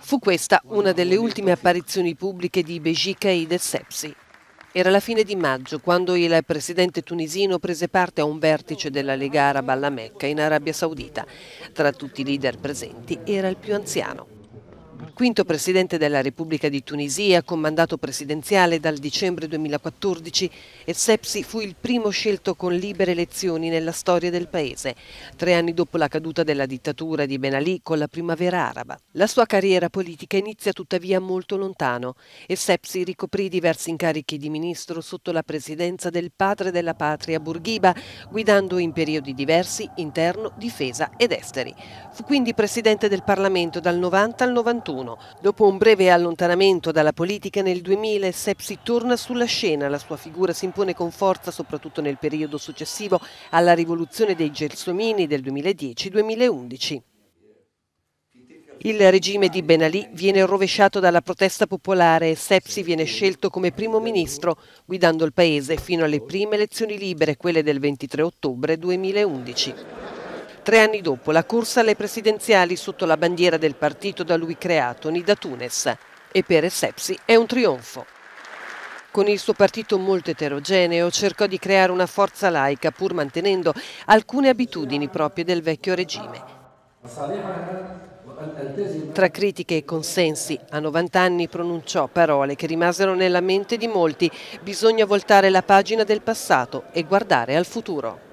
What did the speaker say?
Fu questa una delle ultime apparizioni pubbliche di Bejika Eid El Sepsi. Era la fine di maggio quando il presidente tunisino prese parte a un vertice della Lega Araba alla Mecca in Arabia Saudita. Tra tutti i leader presenti era il più anziano quinto presidente della Repubblica di Tunisia, con mandato presidenziale dal dicembre 2014, Essepsi fu il primo scelto con libere elezioni nella storia del paese, tre anni dopo la caduta della dittatura di Ben Ali con la primavera araba. La sua carriera politica inizia tuttavia molto lontano. Essepsi ricoprì diversi incarichi di ministro sotto la presidenza del padre della patria Burghiba, guidando in periodi diversi interno, difesa ed esteri. Fu quindi presidente del Parlamento dal 90 al 91 sono. Dopo un breve allontanamento dalla politica nel 2000, Sepsi torna sulla scena, la sua figura si impone con forza soprattutto nel periodo successivo alla rivoluzione dei Gelsomini del 2010-2011. Il regime di Ben Ali viene rovesciato dalla protesta popolare e Sepsi viene scelto come primo ministro, guidando il paese fino alle prime elezioni libere, quelle del 23 ottobre 2011. Tre anni dopo la corsa alle presidenziali sotto la bandiera del partito da lui creato, Nida Tunes, e per Essepsi è un trionfo. Con il suo partito molto eterogeneo cercò di creare una forza laica pur mantenendo alcune abitudini proprie del vecchio regime. Tra critiche e consensi, a 90 anni pronunciò parole che rimasero nella mente di molti, bisogna voltare la pagina del passato e guardare al futuro.